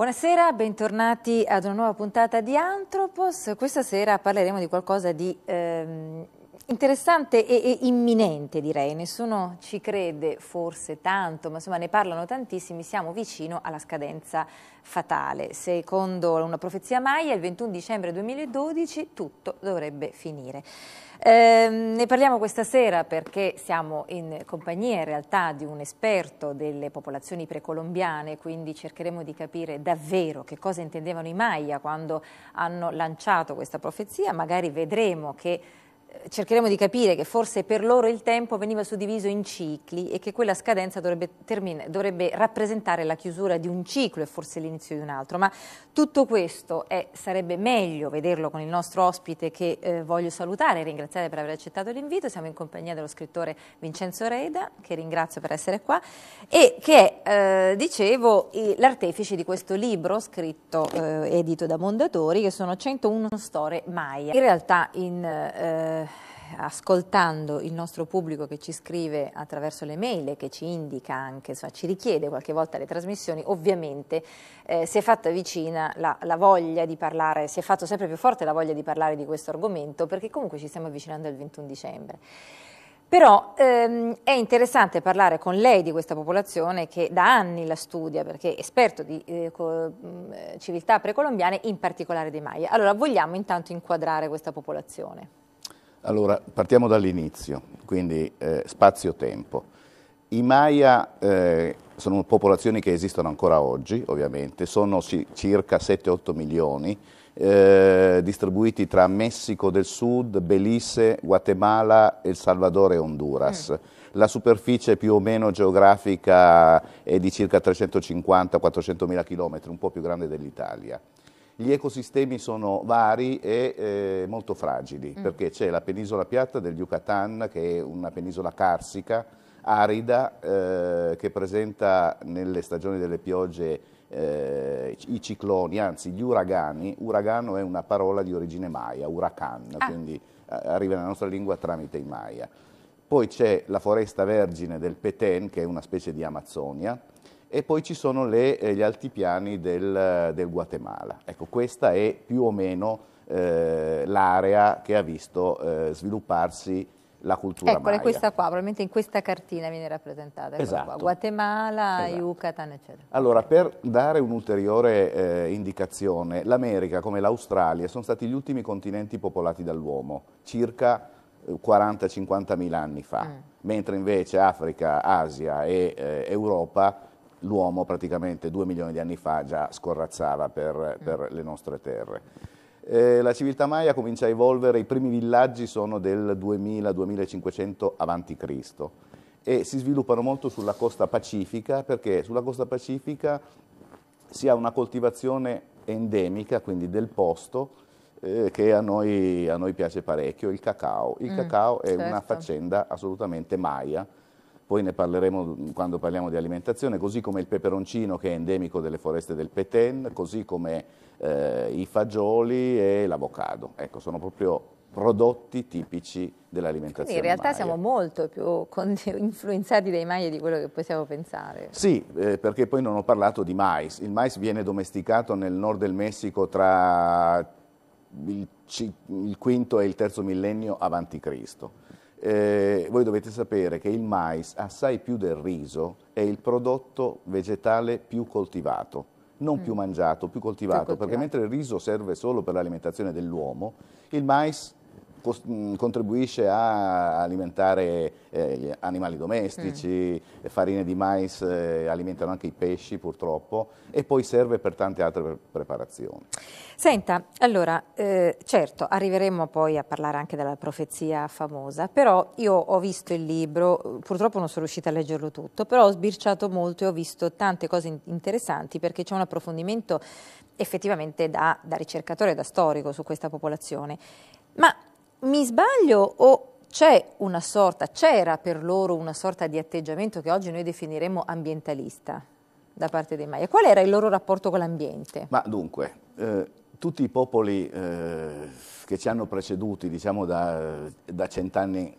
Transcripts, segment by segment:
Buonasera, bentornati ad una nuova puntata di Anthropos. Questa sera parleremo di qualcosa di ehm, Interessante e, e, imminente direi, nessuno ci crede forse tanto, ma insomma ne parlano tantissimi, siamo vicino alla scadenza fatale. Secondo una profezia Maya il 21 dicembre 2012 tutto dovrebbe finire. Eh, ne parliamo questa sera perché siamo in compagnia in realtà di un esperto delle popolazioni precolombiane, quindi cercheremo di capire davvero che cosa intendevano i Maya quando hanno lanciato questa profezia, magari vedremo che cercheremo di capire che forse per loro il tempo veniva suddiviso in cicli e che quella scadenza dovrebbe, termine, dovrebbe rappresentare la chiusura di un ciclo e forse l'inizio di un altro, ma tutto questo è, sarebbe meglio vederlo con il nostro ospite che eh, voglio salutare e ringraziare per aver accettato l'invito, siamo in compagnia dello scrittore Vincenzo Reda, che ringrazio per essere qua, e che è, eh, dicevo, l'artefice di questo libro scritto, eh, edito da Mondatori, che sono 101 storie Maya. In realtà in eh, eh, ascoltando il nostro pubblico che ci scrive attraverso le mail e che ci indica anche, insomma, ci richiede qualche volta le trasmissioni, ovviamente eh, si è fatta vicina la, la, voglia di parlare, si è fatto sempre più forte la voglia di parlare di questo argomento perché comunque ci stiamo avvicinando al 21 dicembre. Però ehm, è interessante parlare con lei di questa popolazione che da anni la studia, perché è esperto di eh, mm, civiltà precolombiane, in particolare dei Maya. Allora, vogliamo intanto inquadrare questa popolazione. Allora, partiamo dall'inizio, quindi eh, spazio-tempo. I Maya eh, sono popolazioni che esistono ancora oggi, ovviamente, sono circa 7-8 milioni, eh, distribuiti tra Messico del Sud, Belize, Guatemala, El Salvador e Honduras. Mm. La superficie più o meno geografica è di circa 350-400 mila chilometri, un po' più grande dell'Italia. Gli ecosistemi sono vari e eh, molto fragili, mm. perché c'è la penisola piatta del Yucatan, che è una penisola carsica, arida, eh, che presenta nelle stagioni delle piogge eh, i cicloni, anzi gli uragani. Uragano è una parola di origine maya, huracan, ah. quindi eh, arriva nella nostra lingua tramite i maya. Poi c'è la foresta vergine del Petén, che è una specie di Amazzonia, e poi ci sono le, eh, gli altipiani del, eh, del, Guatemala. Ecco, questa è più o meno eh, l'area che ha visto eh, svilupparsi la cultura ecco, maya. questa qua, probabilmente in questa cartina viene rappresentata. Esatto. Guatemala, esatto. Yucatan, eccetera. Allora, per dare un'ulteriore eh, indicazione, l'America come l'Australia sono stati gli ultimi continenti popolati dall'uomo, circa 40-50 eh, mila anni fa, mm. mentre invece Africa, Asia e eh, Europa l'uomo praticamente due milioni di anni fa già scorrazzava per, per mm. le nostre terre. Eh, la civiltà maya comincia a evolvere, i primi villaggi sono del 2000-2500 a.C. e si sviluppano molto sulla costa pacifica perché sulla costa pacifica si ha una coltivazione endemica, quindi del posto, eh, che a noi, a noi, piace parecchio, il cacao. Il mm, cacao è certo. una faccenda assolutamente maya, poi ne parleremo quando parliamo di alimentazione, così come il peperoncino che è endemico delle foreste del Peten, così come eh, i fagioli e l'avocado. Ecco, sono proprio prodotti tipici dell'alimentazione. Quindi in realtà maya. siamo molto più influenzati dai Maya di quello che possiamo pensare. Sì, eh, perché poi non ho parlato di mais. Il mais viene domesticato nel nord del Messico tra il, il quinto e il terzo millennio avanti Cristo eh, voi dovete sapere che il mais, assai più del riso, è il prodotto vegetale più coltivato, non mm. più mangiato, più coltivato, più coltivato, perché mentre il riso serve solo per l'alimentazione dell'uomo, il mais Mm, contribuisce a alimentare eh, animali domestici, mm. farine di mais eh, alimentano anche i pesci purtroppo e poi serve per tante altre preparazioni. Senta, allora, eh, certo, arriveremo poi a parlare anche della profezia famosa, però io ho visto il libro, purtroppo non sono riuscita a leggerlo tutto, però ho sbirciato molto e ho visto tante cose interessanti perché c'è un approfondimento effettivamente da, da ricercatore, da storico su questa popolazione. Ma mi sbaglio o c'è una sorta, c'era per loro una sorta di atteggiamento che oggi noi definiremo ambientalista da parte dei Maya? Qual era il loro rapporto con l'ambiente? Ma dunque, eh, tutti i popoli eh, che ci hanno preceduti, diciamo da, da cent'anni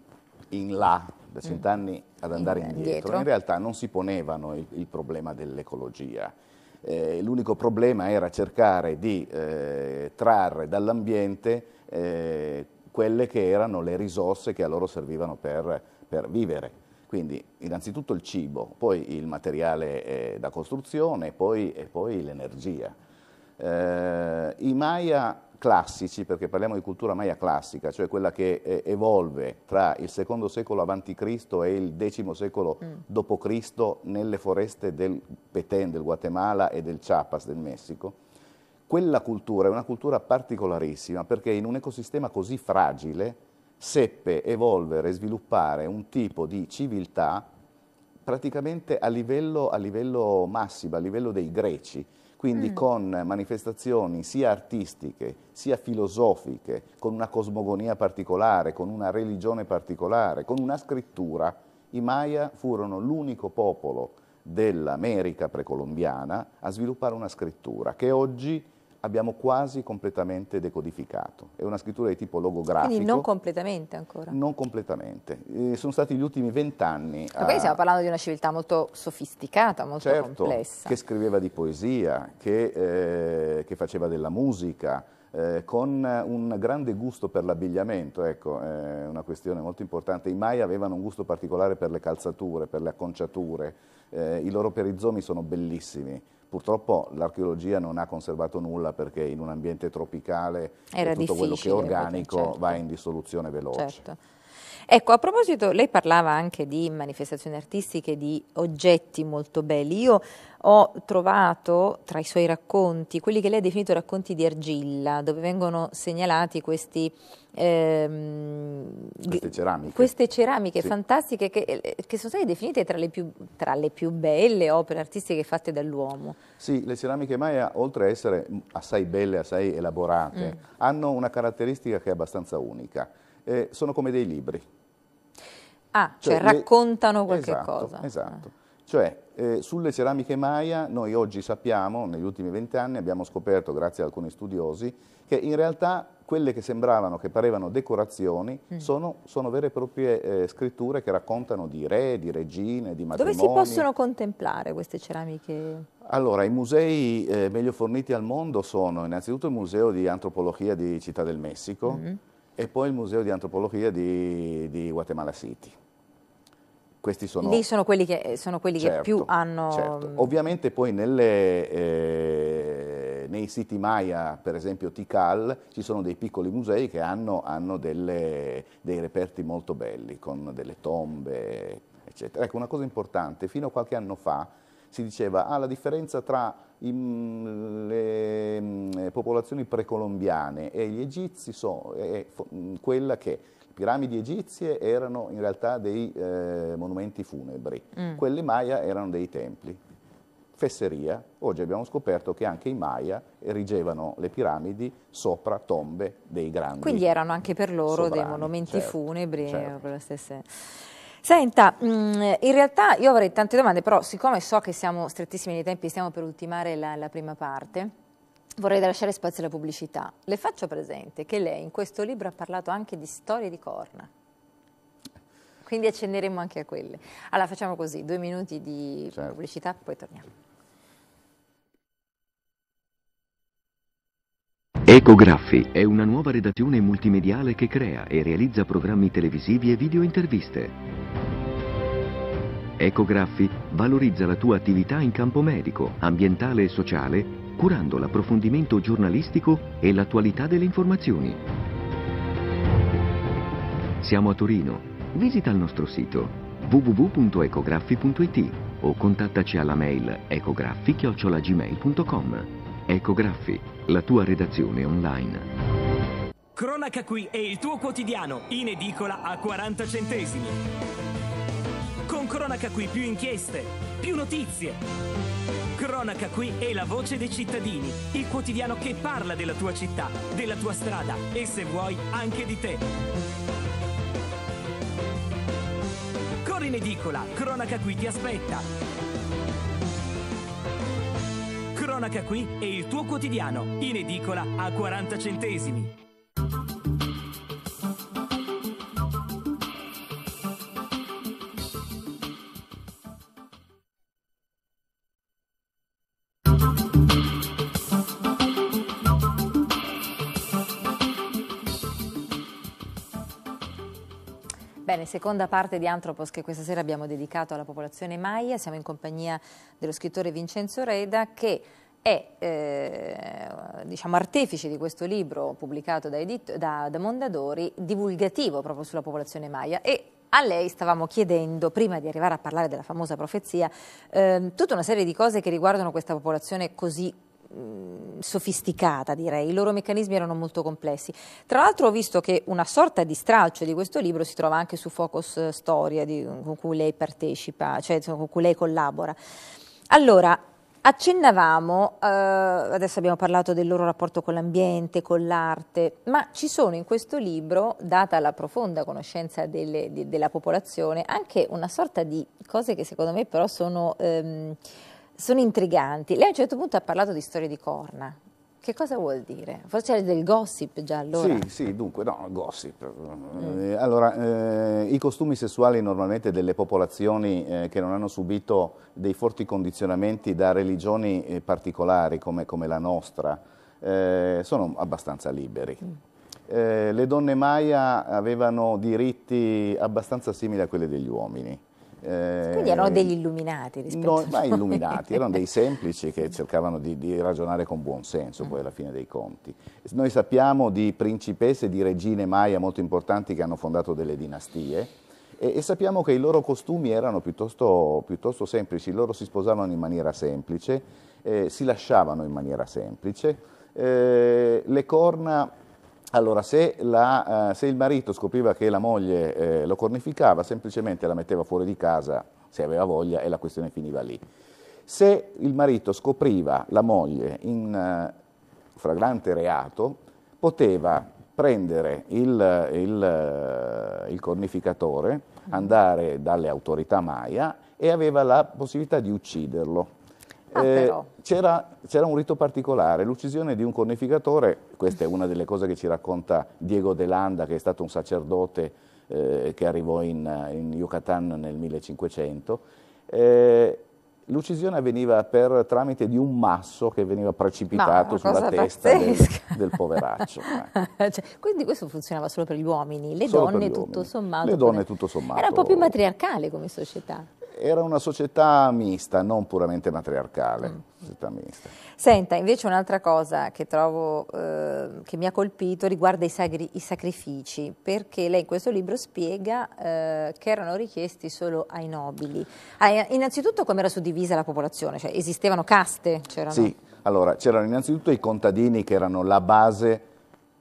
in là, da mm. cent'anni mm. ad andare in, indietro, indietro, in realtà non si ponevano il, il problema dell'ecologia. Eh, l'unico problema era cercare di eh, trarre dall'ambiente eh, quelle che erano le risorse che a loro servivano per, per vivere. Quindi innanzitutto il cibo, poi il materiale eh, da costruzione poi, e poi l'energia. Eh, I Maya classici, perché parliamo di cultura Maya classica, cioè quella che eh, evolve tra il secondo secolo a.C. e il X secolo mm. d.C. nelle foreste del Petén, del Guatemala e del Chiapas, del Messico, quella cultura è una cultura particolarissima perché in un ecosistema così fragile seppe evolvere e sviluppare un tipo di civiltà praticamente a livello, a livello massimo, a livello dei greci, quindi mm. con manifestazioni sia artistiche sia filosofiche, con una cosmogonia particolare, con una religione particolare, con una scrittura. I Maya furono l'unico popolo dell'America precolombiana a sviluppare una scrittura che oggi abbiamo quasi completamente decodificato. È una scrittura di tipo logografico. Quindi non completamente ancora? Non completamente. Eh, sono stati gli ultimi vent'anni. Ma poi a... stiamo parlando di una civiltà molto sofisticata, molto certo, complessa. che scriveva di poesia, che, eh, che faceva della musica, eh, con un grande gusto per l'abbigliamento, ecco, eh, una questione molto importante. I Mai avevano un gusto particolare per le calzature, per le acconciature, eh, i loro perizomi sono bellissimi. Purtroppo l'archeologia non ha conservato nulla perché in un ambiente tropicale Era tutto quello che è organico certo. va certo. in dissoluzione veloce. Certo. Ecco, a proposito, lei parlava anche di manifestazioni artistiche, di oggetti molto belli. Io ho trovato tra i suoi racconti quelli che lei ha definito racconti di argilla, dove vengono segnalati questi, ehm, queste ceramiche, queste ceramiche sì. fantastiche che, eh, che, sono state definite tra le, più, tra le, più, belle opere artistiche fatte dall'uomo. Sì, le ceramiche Maya, oltre a essere assai belle, assai elaborate, mm. hanno una caratteristica che è abbastanza unica. Eh, sono come dei libri, Ah, cioè, cioè le... raccontano qualche esatto, cosa. Esatto. Ah. Cioè, eh, sulle ceramiche Maya noi oggi sappiamo, negli ultimi vent'anni abbiamo scoperto, grazie ad alcuni studiosi, che in realtà quelle che sembravano, che parevano decorazioni, mm. sono, sono, vere e proprie eh, scritture che raccontano di re, di regine, di matrimoni. Dove si possono contemplare queste ceramiche? Allora, i musei eh, meglio forniti al mondo sono innanzitutto il Museo di Antropologia di Città del Messico mm. e poi il Museo di Antropologia di, di Guatemala City questi sono... Lì sono quelli che, sono quelli certo, che più certo, hanno... Certo. Ovviamente poi nelle, eh, nei siti Maya, per esempio Tikal, ci sono dei piccoli musei che hanno, hanno delle, dei reperti molto belli, con delle tombe, eccetera. Ecco, una cosa importante, fino a qualche anno fa si diceva ah, la differenza tra i, mm, popolazioni precolombiane e gli egizi sono quella che le piramidi egizie erano in realtà dei eh, monumenti funebri, mm. quelle Maya erano dei templi. Fesseria, oggi abbiamo scoperto che anche i Maya erigevano le piramidi sopra tombe dei grandi. Quindi erano anche per loro sovrani, dei monumenti certo, funebri. Eh, certo. Stesse... Senta, in realtà io avrei tante domande, però siccome so che siamo strettissimi nei tempi, stiamo per ultimare la, la prima parte. Vorrei lasciare spazio alla pubblicità. Le faccio presente che lei in questo libro ha parlato anche di storie di corna. Quindi accenderemo anche a quelle. Allora facciamo così, due minuti di certo. pubblicità, poi torniamo. Ecografi è una nuova redazione multimediale che crea e realizza programmi televisivi e video interviste. Ecograffi valorizza la tua attività in campo medico, ambientale e sociale curando l'approfondimento giornalistico e l'attualità delle informazioni. Siamo a Torino. Visita il nostro sito www.ecograffi.it o contattaci alla mail ecograffi-gmail.com. Ecograffi, la tua redazione online. Cronaca qui è il tuo quotidiano, in edicola a 40 centesimi. Cronaca Qui più inchieste, più notizie. Cronaca Qui è la voce dei cittadini, il quotidiano che parla della tua città, della tua strada e se vuoi anche di te. Corri in edicola, Cronaca Qui ti aspetta. Cronaca Qui è il tuo quotidiano, in edicola a 40 centesimi. Bene, seconda parte di Antropos che questa sera abbiamo dedicato alla popolazione Maya, siamo in compagnia dello scrittore Vincenzo Reda che è eh, diciamo, artefice di questo libro pubblicato da, da, da Mondadori, divulgativo proprio sulla popolazione Maya e a lei stavamo chiedendo, prima di arrivare a parlare della famosa profezia, eh, tutta una serie di cose che riguardano questa popolazione così Mm, sofisticata direi, i loro meccanismi erano molto complessi. Tra l'altro ho visto che una sorta di stralcio di questo libro si trova anche su Focus eh, Storia di, con cui lei partecipa, cioè con cui lei collabora. Allora, Accennavamo, eh, adesso abbiamo parlato del loro rapporto con l'ambiente, con l'arte, ma ci sono in questo libro, data la profonda conoscenza delle, de, della popolazione, anche una sorta di cose che secondo me però sono... Ehm, sono intriganti. Lei a un certo punto ha parlato di storie di corna. Che cosa vuol dire? Forse c'era del gossip già allora? Sì, sì, dunque, no, gossip. Mm. allora, eh, i costumi sessuali normalmente delle popolazioni eh, che non hanno subito dei forti condizionamenti da religioni eh, particolari come, come, la nostra eh, sono abbastanza liberi. Mm. Eh, le donne Maya avevano diritti abbastanza simili a quelli degli uomini. Quindi erano ehm, degli illuminati rispetto no, ma illuminati, erano dei semplici che cercavano di, di, ragionare con buon senso poi mm. alla fine dei conti. Noi sappiamo di principesse e di regine maia molto importanti che hanno fondato delle dinastie e, e sappiamo che i loro costumi erano piuttosto, piuttosto semplici, loro si sposavano in maniera semplice, eh, si lasciavano in maniera semplice, eh, le corna allora, se, la, eh, se, il marito scopriva che la moglie eh, lo cornificava, semplicemente la metteva fuori di casa se aveva voglia e la questione finiva lì. Se il marito scopriva la moglie in eh, fragrante reato, poteva prendere il, il, eh, il cornificatore, mm. andare dalle autorità Maya e aveva la possibilità di ucciderlo. Ah, eh, c'era, un rito particolare, l'uccisione di un cornificatore, questa è una delle cose che ci racconta Diego De Landa, che è stato un sacerdote eh, che arrivò in, in, Yucatan nel 1500. Eh, L'uccisione avveniva per tramite di un masso che veniva precipitato sulla testa del, del, poveraccio. Ecco. Cioè, quindi questo funzionava solo per gli uomini, le solo donne gli tutto uomini. sommato. Le donne tutto sommato. Era un po' più matriarcale come società era una società mista, non puramente matriarcale. Mm. Senta, invece un'altra cosa che, trovo, eh, che mi ha colpito riguarda i, sagri, i, sacrifici, perché lei in questo libro spiega eh, che erano richiesti solo ai nobili. Ah, innanzitutto come era suddivisa la popolazione, cioè esistevano caste? Sì, allora c'erano innanzitutto i contadini che erano la base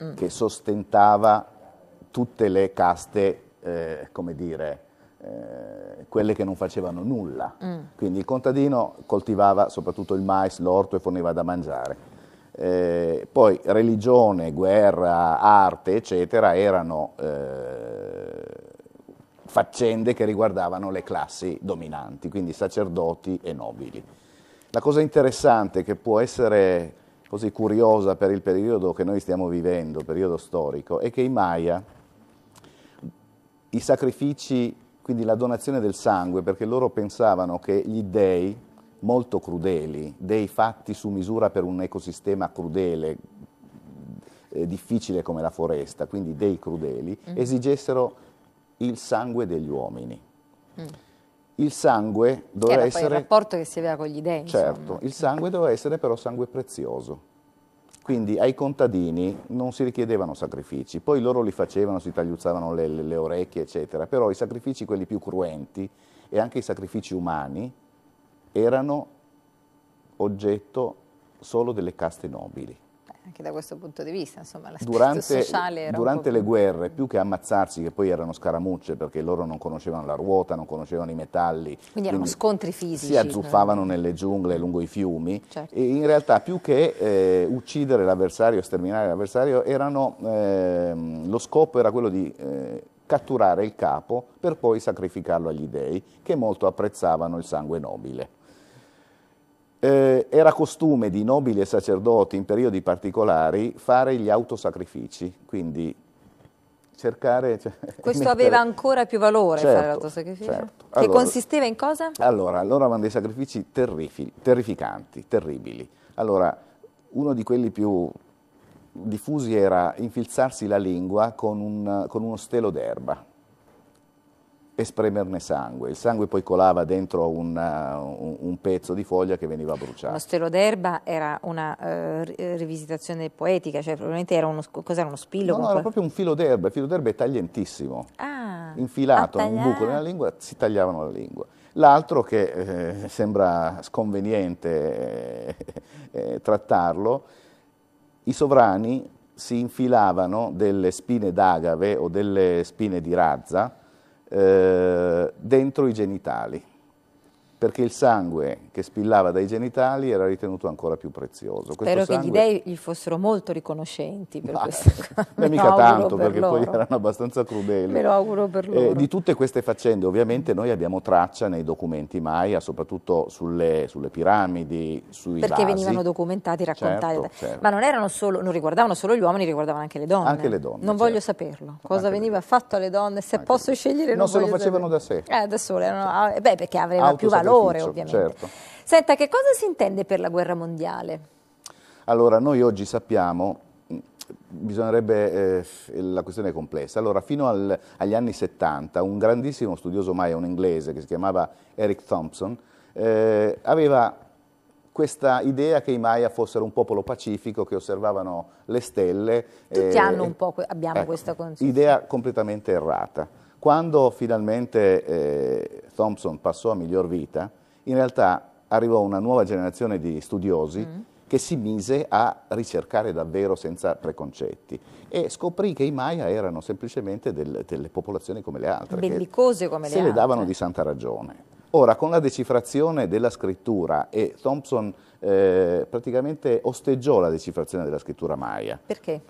mm. che sostentava tutte le caste, eh, come dire, eh, quelle che non facevano nulla. Mm. Quindi il contadino coltivava soprattutto il mais, l'orto e forniva da mangiare. Eh, poi religione, guerra, arte, eccetera, erano eh, faccende che riguardavano le classi dominanti, quindi sacerdoti e nobili. La cosa interessante che può essere così curiosa per il periodo che noi stiamo vivendo, periodo storico, è che i Maya, i sacrifici quindi la donazione del sangue, perché loro pensavano che gli dèi, molto crudeli, dei fatti su misura per un ecosistema crudele, eh, difficile come la foresta, quindi dei crudeli, mm. esigessero il sangue degli uomini. Mm. Il sangue doveva essere... il rapporto che si aveva con gli dèi. Certo, insomma. il sangue doveva essere però sangue prezioso. Quindi ai contadini non si richiedevano sacrifici, poi loro li facevano, si tagliuzzavano le, le, le orecchie, eccetera, però i sacrifici, quelli più cruenti, e anche i sacrifici umani, erano oggetto solo delle caste nobili anche da questo punto di vista, insomma, durante, durante le guerre, più che ammazzarsi, che poi erano scaramucce perché loro non conoscevano la ruota, non conoscevano i metalli. Quindi erano scontri fisici. Si azzuffavano nelle giungle, lungo i fiumi certo. e in realtà più che eh, uccidere l'avversario, sterminare l'avversario, eh, lo scopo era quello di... Eh, catturare il capo per poi sacrificarlo agli dei, che molto apprezzavano il sangue nobile. Eh, era costume di nobili e sacerdoti in periodi particolari fare gli autosacrifici, quindi cercare... Cioè, Questo mettere... aveva ancora più valore certo, fare l'autosacrificio? Certo. Allora, che consisteva in cosa? Allora, allora erano dei sacrifici terrifi, terrificanti, terribili. Allora, uno di quelli più diffusi era infilzarsi la lingua con, un, con uno stelo d'erba, e spremerne sangue. Il sangue poi colava dentro una, uh, un, un, pezzo di foglia che veniva bruciato. Lo stelo d'erba era una eh, rivisitazione poetica, cioè probabilmente era uno, cos'era, uno spillo? No, no, era proprio un filo d'erba, il filo d'erba è taglientissimo, ah, infilato in un buco nella lingua, si tagliavano la lingua. L'altro che eh, sembra sconveniente eh, eh, trattarlo, i sovrani si infilavano delle spine d'agave o delle spine di razza, eh, dentro i genitali perché il sangue che spillava dai genitali era ritenuto ancora più prezioso. Spero sangue... che gli dei gli fossero molto riconoscenti per questo. Non mica tanto, per perché loro. poi erano abbastanza crudeli. Me lo auguro per eh, loro. Eh, di tutte queste faccende ovviamente noi abbiamo traccia nei documenti Maya, soprattutto sulle, sulle piramidi, sui Perché vasi. venivano documentati, raccontati. Certo, certo. Ma non, solo, non, riguardavano solo gli uomini, riguardavano anche le donne. Anche le donne. Non certo. voglio saperlo. Cosa anche veniva fatto alle donne, se anche posso scegliere... No, se lo facevano sapere. da sé. Eh, da sole. Erano, beh, perché avrebbero più valore valore ovviamente. Certo. Senta, che cosa si intende per la guerra mondiale? Allora, noi oggi sappiamo bisognerebbe, eh, la questione è complessa. Allora, fino al, agli anni 70, un grandissimo studioso maya, un inglese che si chiamava Eric Thompson, eh, aveva questa idea che i Maya fossero un popolo pacifico che osservavano le stelle. Tutti eh, hanno un po', abbiamo ecco, questa concezione. Idea completamente errata. Quando finalmente eh, Thompson passò a miglior vita, in realtà arrivò una nuova generazione di studiosi mm. che si mise a ricercare davvero senza preconcetti e scoprì che i Maya erano semplicemente del, delle popolazioni come le altre. Bellicose come le altre. Se le davano di santa ragione. Ora, con la decifrazione della scrittura, e Thompson eh, praticamente osteggiò la decifrazione della scrittura Maya. Perché?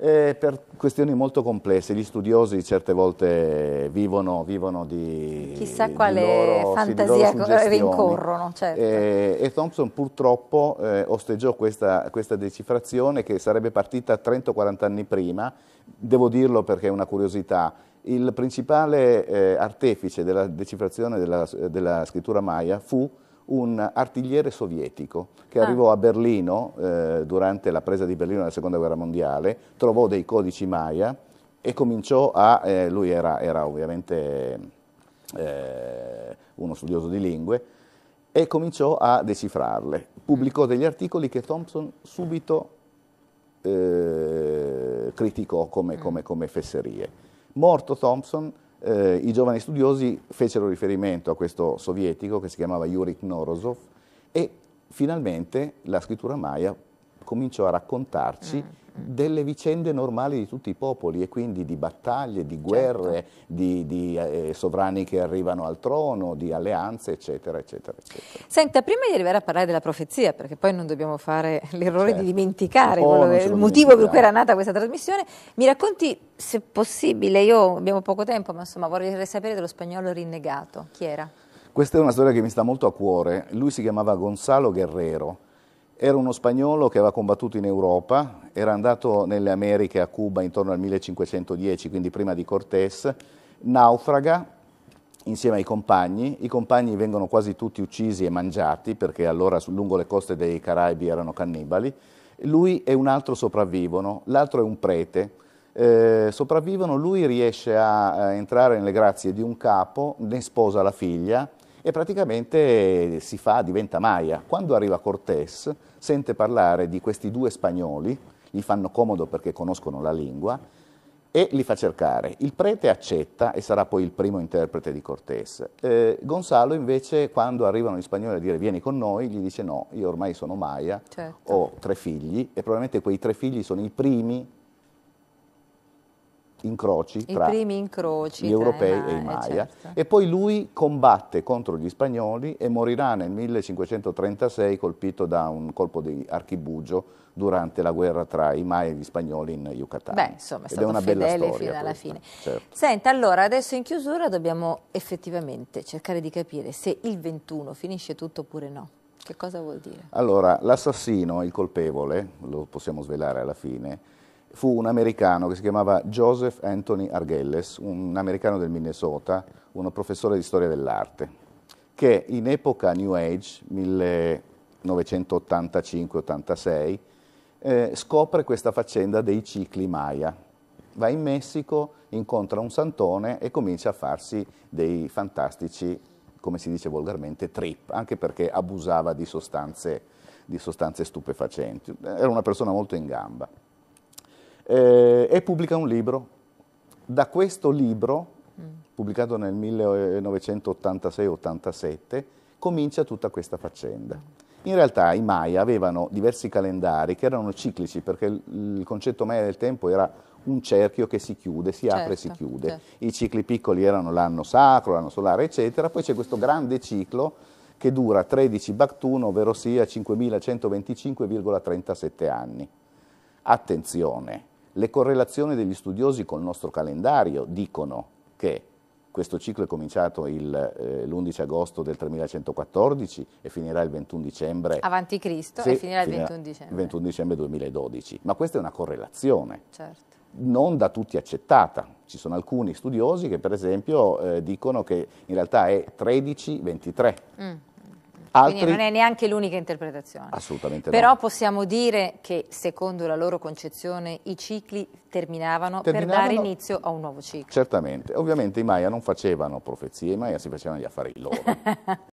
eh, per questioni molto complesse. Gli studiosi certe volte vivono, vivono di chissà di quale loro, fantasia eh, sì, rincorrono. Certo. Eh, e Thompson purtroppo eh, osteggiò questa, questa, decifrazione che sarebbe partita 30-40 anni prima. Devo dirlo perché è una curiosità. Il principale eh, artefice della decifrazione della, della scrittura maya fu un artigliere sovietico che ah. arrivò a Berlino eh, durante la presa di Berlino nella seconda guerra mondiale, trovò dei codici Maya e cominciò a, eh, lui era, era ovviamente eh, uno studioso di lingue, e cominciò a decifrarle. Pubblicò degli articoli che Thompson subito eh, criticò come, mm. come, come fesserie. Morto Thompson, eh, i giovani studiosi fecero riferimento a questo sovietico che si chiamava Yuri Norozov e finalmente la scrittura maya cominciò a raccontarci mm delle vicende normali di tutti i popoli e quindi di battaglie, di guerre, certo. di, di eh, sovrani che arrivano al trono, di alleanze, eccetera, eccetera, eccetera. Senta, prima di arrivare a parlare della profezia, perché poi non dobbiamo fare l'errore certo. di dimenticare oh, quello, il motivo per cui era nata questa trasmissione, mi racconti, se possibile, io abbiamo poco tempo, ma insomma vorrei sapere dello spagnolo rinnegato, chi era? Questa è una storia che mi sta molto a cuore, lui si chiamava Gonzalo Guerrero, era uno spagnolo che aveva combattuto in Europa, era andato nelle Americhe a Cuba intorno al 1510, quindi prima di Cortés, naufraga insieme ai compagni, i compagni vengono quasi tutti uccisi e mangiati perché allora lungo le coste dei Caraibi erano cannibali, lui e un altro sopravvivono, l'altro è un prete, eh, sopravvivono, lui riesce a, a entrare nelle grazie di un capo, ne sposa la figlia, e praticamente si fa, diventa Maya. Quando arriva Cortés sente parlare di questi due spagnoli, gli fanno comodo perché conoscono la lingua, e li fa cercare. Il prete accetta e sarà poi il primo interprete di Cortés. Eh, Gonzalo invece quando arrivano gli spagnoli a dire vieni con noi, gli dice no, io ormai sono Maya, certo. ho tre figli e probabilmente quei tre figli sono i primi incroci I tra incroci gli europei tra, e i eh, Maya. Certo. E poi lui combatte contro gli spagnoli e morirà nel 1536 colpito da un colpo di archibugio durante la guerra tra i Maya e gli spagnoli in Yucatan. Beh, insomma, è stata una bella storia fino alla questa. fine. Certo. Senta, allora, adesso in chiusura dobbiamo effettivamente cercare di capire se il 21 finisce tutto oppure no. Che cosa vuol dire? Allora, l'assassino, il colpevole, lo possiamo svelare alla fine, fu un americano che si chiamava Joseph Anthony Argelles, un americano del Minnesota, uno professore di storia dell'arte, che in epoca New Age, 1985-86, eh, scopre questa faccenda dei cicli Maya. Va in Messico, incontra un santone e comincia a farsi dei fantastici, come si dice volgarmente, trip, anche perché abusava di sostanze, di sostanze stupefacenti. Era una persona molto in gamba eh, e pubblica un libro. Da questo libro, mm. pubblicato nel 1986-87, comincia tutta questa faccenda. In realtà i Maya avevano diversi calendari che erano ciclici perché il, il concetto Maya del tempo era un cerchio che si chiude, si certo, apre e si certo, chiude. Certo. I cicli piccoli erano l'anno sacro, l'anno solare, eccetera. Poi c'è questo grande ciclo che dura 13 Baktun, ovvero sia 5125,37 anni. Attenzione, le correlazioni degli studiosi col nostro calendario dicono che questo ciclo è cominciato il, eh, l'11 agosto del 3114 e finirà il 21 dicembre. Avanti Cristo sì, e finirà il 21 dicembre. 21 dicembre 2012. Ma questa è una correlazione. Certo. Non da tutti accettata. Ci sono alcuni studiosi che per esempio eh, dicono che in realtà è 13-23. Mm Altri... Quindi non è neanche l'unica interpretazione. Assolutamente Però no. possiamo dire che secondo la loro concezione i cicli terminavano, terminavano, per dare inizio a un nuovo ciclo. Certamente. Ovviamente i Maya non facevano profezie, i Maya si facevano gli affari loro.